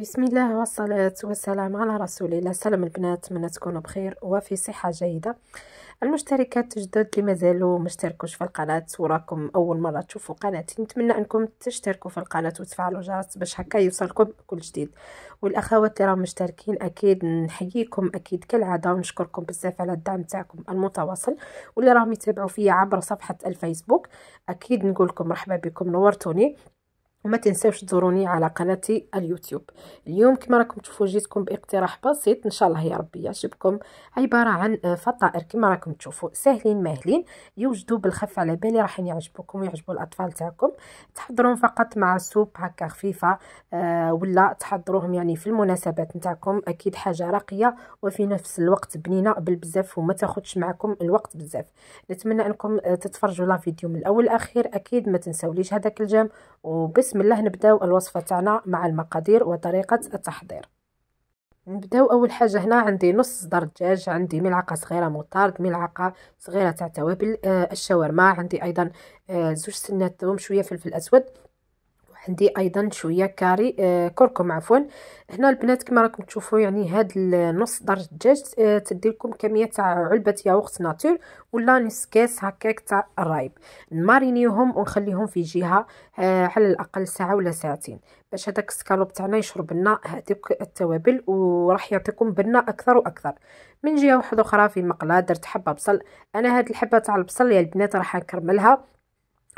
بسم الله والصلاة والسلام على رسول الله سلام البنات من تكونوا بخير وفي صحة جيدة المشتركات الجدد اللي مازالوا مشتركوش في القناة وراكم أول مرة تشوفوا قناتي نتمنى أنكم تشتركوا في القناة وتفعلوا جرس باش هكا يوصلكم كل جديد والأخوات اللي راهم مشتركين أكيد نحييكم أكيد كالعادة ونشكركم بزاف على الدعم تاعكم المتواصل واللي راهم يتابعوا فيا عبر صفحة الفيسبوك أكيد نقولكم مرحبا بكم نورتوني وما تنساوش تزوروني على قناتي اليوتيوب اليوم كما راكم تشوفوا جيتكم باقتراح بسيط ان شاء الله يا ربي يعجبكم عباره عن آه، فطائر كما راكم تشوفوا ساهلين ماهلين يوجدوا بالخف على بالي راح يعجبوكم ويعجبوا الاطفال تاعكم تحضرون فقط مع سوب هكا خفيفه آه ولا تحضروهم يعني في المناسبات نتاعكم اكيد حاجه راقيه وفي نفس الوقت بنينه بالبزاف وما تاخذش معكم الوقت بزاف نتمنى انكم آه، تتفرجوا لا فيديو من الاول الاخير اكيد ما تنساوليش هذاك الجام وبس بسم الله نبداو الوصفه تاعنا مع المقادير وطريقه التحضير نبداو اول حاجه هنا عندي نص صدر دجاج عندي ملعقه صغيره موطارد ملعقه صغيره تاع توابل آه الشاورما عندي ايضا آه زوج سنات ثوم شويه فلفل اسود عندي ايضا شويه كاري آه كركم عفوا هنا البنات كما راكم تشوفوا يعني هاد نص درجه الدجاج آه تدي لكم كميه تاع علبه ياغورت ناتور ولا نص كاس هكاك تاع الرايب نمارينيهم ونخليهم في جهه آه على الاقل ساعه ولا ساعتين باش هذاك السكالوب تاعنا يشرب لنا هذوك التوابل وراح يعطيكم بنه اكثر واكثر من جهه واحده اخرى في مقله درت حبه بصل انا هاد الحبه تاع البصل يا البنات راح نكرملها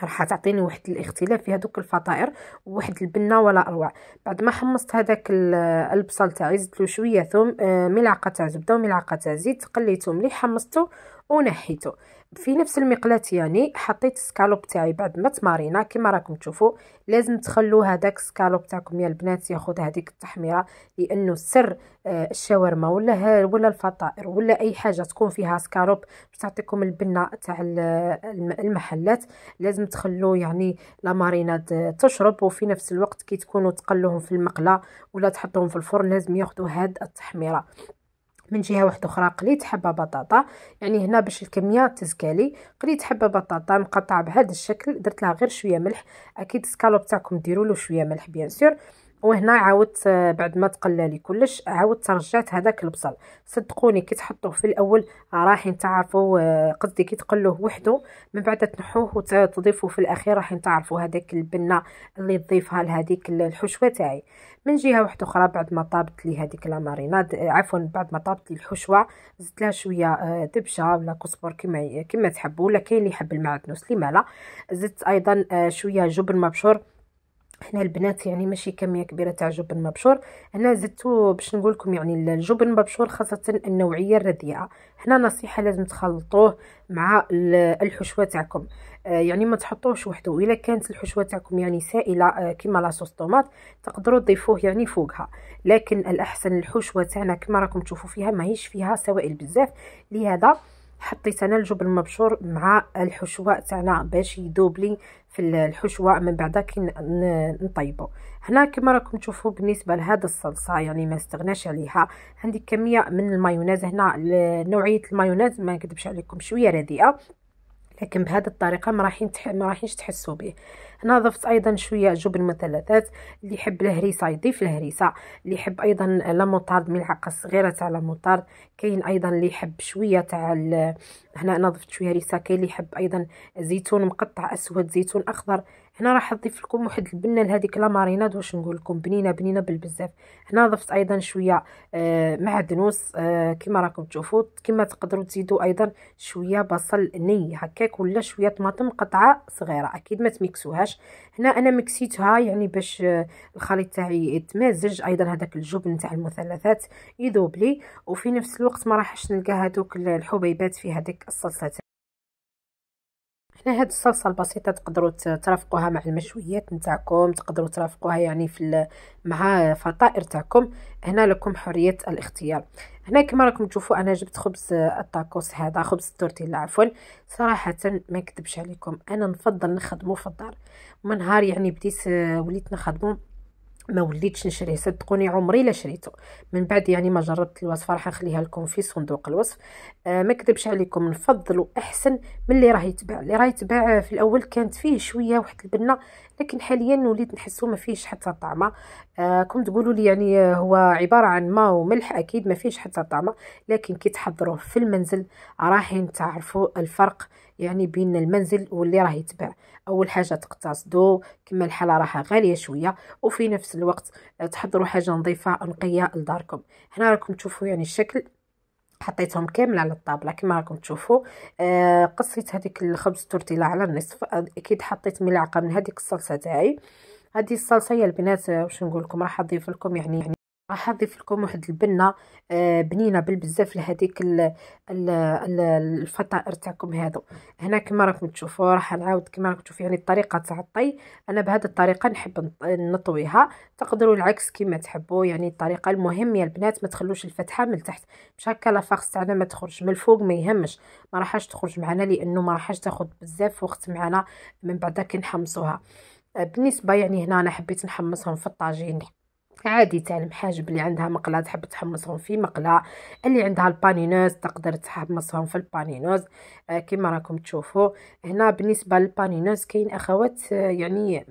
راح تعطيني واحد الاختلاف في هذوك الفطائر وواحد البنه ولا اروع بعد ما حمصت هذاك البصل تاعي زدت له شويه ثوم آه، ملعقه تاع زبده وملعقه تاع زيت قليته مليح حمصته ونحيته في نفس المقلاة يعني حطيت السكالوب تاعي بعد ما تمارينا كما راكم تشوفوا لازم تخلو هذاك السكالوب تاعكم يا البنات ياخذ هذيك التحميره لانه سر آه، الشاورما ولا ولا الفطائر ولا اي حاجه تكون فيها سكالوب باش تعطيكم البنه تاع المحلات لازم تخلو يعني لا ماريناد تشرب وفي نفس الوقت كي تكونوا تقلوهم في المقله ولا تحطوهم في الفرن لازم ياخذوا هاد التحميره من جهه واحده اخرى قليت حبه بطاطا يعني هنا باش الكميه تزكالي قليت حبه بطاطا مقطعه بهذا الشكل درت لها غير شويه ملح اكيد السكالوب تاعكم ديروا له شويه ملح بيان سور وهنا عاودت آه، بعد ما تقلى لي كلش عاودت رجعت هذاك البصل صدقوني كي تحطوه في الاول راح تعرفوا آه، قصدي كي تقلوه وحده من بعد تنحوه وتضيفوه في الاخير راح تعرفوا هذاك البنه اللي تضيفها لهذيك الحشوه تاعي من جهه واحده اخرى بعد ما طابت لي هذيك لا ماريناد عفوا بعد ما طابت لي الحشوه زدت لها شويه آه، دبشه ولا كزبر كما كما تحبوا ولا كاين اللي يحب المعدنوس لما لا زدت ايضا شويه جبن مبشور هنا البنات يعني ماشي كميه كبيره تاع جبن مبشور هنا زدتو باش نقول لكم يعني الجبن مبشور خاصه النوعيه الرديئه هنا نصيحه لازم تخلطوه مع الحشوه تاعكم آه، يعني ما تحطوهش وحده الا كانت الحشوه تاعكم يعني سائله آه، كما لاصوص طوماط تقدروا تضيفوه يعني فوقها لكن الاحسن الحشوه تاعنا كما راكم تشوفوا فيها ماهيش فيها سوائل بزاف لهذا حطيت انا الجبن المبشور مع الحشوه تاعنا باش يذوب لي في الحشوه من بعد كي نطيبو هنا كما راكم تشوفوا بالنسبه لهذا الصلصه يعني ما استغناش عليها عندي كميه من المايونيز هنا نوعيه المايونيز ما نكذبش عليكم شويه رديئه لكن بهذه الطريقه ما راحين تح... ما راحينش تحسوا به هنا ضفت ايضا شويه جبن مثلثات اللي يحب الهريسه يضيف الهريسه اللي يحب ايضا لاموطارد ملعقه صغيره تاع لاموطارد كاين ايضا اللي يحب شويه تاع ال... هنا انا ضفت شويه هريسه كاين اللي يحب ايضا زيتون مقطع اسود زيتون اخضر هنا راح نضيف لكم واحد البنه لهذيك لا ماريناد واش نقول لكم بنينه بنينه بالبزاف هنا ضفت ايضا شويه آه، معدنوس آه، كما راكم تشوفوا كما تقدروا تزيدوا ايضا شويه بصل ني هكاك ولا شويه طماطم قطعه صغيره اكيد ما تميكسوهاش هنا انا مكسيتها يعني باش آه، الخليط تاعي يتمازج ايضا هذاك الجبن تاع المثلثات يذوب لي وفي نفس الوقت ما راحش نلقى هذوك الحبيبات في هذيك الصلصه هنا إيه، هاد الصلصه البسيطه تقدروا ترافقوها مع المشويات نتاعكم تقدروا ترافقوها يعني في مع فطائر تاعكم هنا لكم حريه الاختيار هنا كما راكم تشوفوا انا جبت خبز الطاكوس هذا خبز التورتيلا عفوا صراحه ما نكذبش عليكم انا نفضل نخدمه في الدار من نهار يعني بديت وليت نخدمه ما وليتش نشريه صدقوني عمري لا شريته من بعد يعني ما جربت الوصفه راح نخليها لكم في صندوق الوصف آه ما كذبش عليكم نفضلوا احسن من اللي راه يتباع اللي راه يتباع في الاول كانت فيه شويه واحد البنه لكن حاليا وليت نحسو ما فيهش حتى طعمه آه كنت تقولوا لي يعني هو عباره عن ماء وملح اكيد ما فيهش حتى طعمه لكن كي تحضروه في المنزل راح تعرفوا الفرق يعني بين المنزل واللي راه يتباع اول حاجه تقتصدوا كما الحاله راها غاليه شويه وفي نفس الوقت آه، تحضروا حاجه نظيفه نقيه لداركم هنا راكم تشوفوا يعني الشكل حطيتهم كامل على الطابله كما راكم تشوفوا آه قصيت هذيك الخبز تورتيلا على النصف اكيد حطيت ملعقه من هذيك الصلصه تاعي هذه الصلصه يا البنات آه، واش نقول لكم راح اضيف لكم يعني يعني راح نضيف لكم واحد البنه آه، بنينه بالبزاف لهذيك الفطائر تاعكم هادو هنا كما راكم تشوفوا راح نعاود كما راكم تشوفوا يعني الطريقه تاع الطي انا بهذه الطريقه نحب نطويها تقدروا العكس كما تحبوا يعني الطريقه المهم يا البنات ما تخلوش الفتحه من التحت باش هكا لافاغس تاعنا ما تخرج من الفوق ما يهمش ما راحاش تخرج معنا لانه ما راحاش تاخذ بزاف وقت معنا من بعد كي نحمصوها آه، بالنسبه يعني هنا انا حبيت نحمصهم في الطاجين عادي تعلم حاجب اللي عندها مقلاة تحب تحمصهم في مقلاة اللي عندها البانينوز تقدر تحمصهم في البانينوز آه كما راكم تشوفوا هنا بالنسبه للبانينوز كاين اخوات آه يعني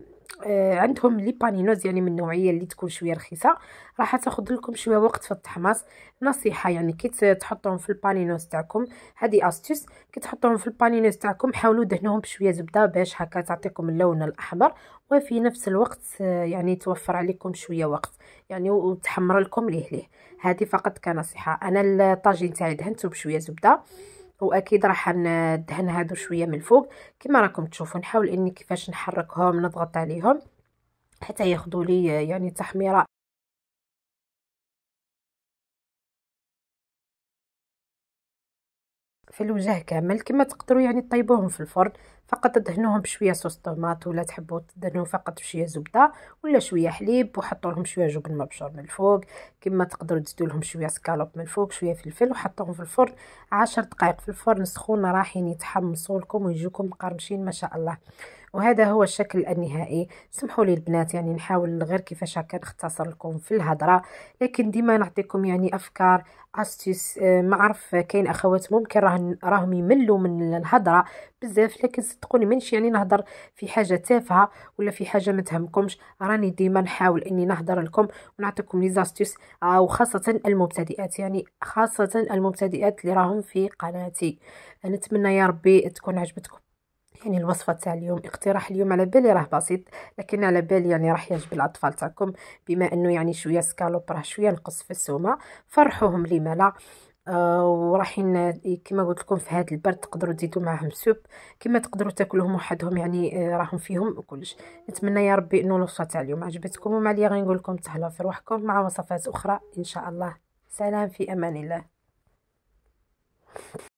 آه عندهم لي بانينوز يعني من النوعيه اللي تكون شويه رخيصه راح تاخذ لكم شويه وقت في التحماص نصيحه يعني كي تحطوهم في البانينوز تاعكم هذه استيس كي تحطوهم في البانينوز تاعكم حاولوا دهنوهم بشويه زبده باش هكا تعطيكم اللون الاحمر وفي نفس الوقت آه، يعني توفر عليكم شويه وقت يعني وتحمر لكم ليه ليه هذه فقط كنصيحه انا الطاجين تاعي دهنته بشويه زبده واكيد راح ندهن هادو شويه من الفوق كما راكم تشوفوا نحاول اني كيفاش نحركهم نضغط عليهم حتى ياخذوا لي يعني تحميره في الوجه كامل كما تقدروا يعني طيبوهم في الفرن فقط دهنوهم بشويه صوص طوماط ولا تحبوا تدهنوهم فقط بشويه زبده ولا شويه حليب وحطوا لهم شويه جبن مبشور من الفوق كما تقدروا تزيدوا لهم شويه سكالوب من الفوق شويه فلفل وحطوهم في الفرن عشر دقائق في الفرن سخونه رايحين يتحمصوا لكم ويجوكم مقرمشين ما شاء الله وهذا هو الشكل النهائي سمحوا لي البنات يعني نحاول غير كيفاش هكا نختصر لكم في الهضره لكن ديما نعطيكم يعني افكار استيس آه، ما عرف كاين اخوات ممكن راهم يملوا من الهضره بزاف لا كنصدقوني مانيش يعني نهضر في حاجه تافهه ولا في حاجه ما تهمكمش راني ديما نحاول اني نهضر لكم ونعطيكم لي زاستيوس آه، وخاصه المبتدئات يعني خاصه المبتدئات اللي راهم في قناتي نتمنى يا ربي تكون عجبتكم يعني الوصفة تاع اليوم اقتراح اليوم على بالي راه بسيط لكن على بالي يعني راح يعجب الأطفال تاعكم بما أنه يعني شوية سكالوب راه شوية نقص في السومة فرحوهم لما لا آه، وراحين كما قلت لكم في هذا البرد تقدروا تزيدوا معهم سوب كما تقدروا تاكلوهم وحدهم يعني آه، راهم فيهم وكلش نتمنى يا ربي انه الوصفه تاع اليوم عجبتكم ومع اللي غنقول لكم تهلاو في روحكم مع وصفات اخرى ان شاء الله سلام في امان الله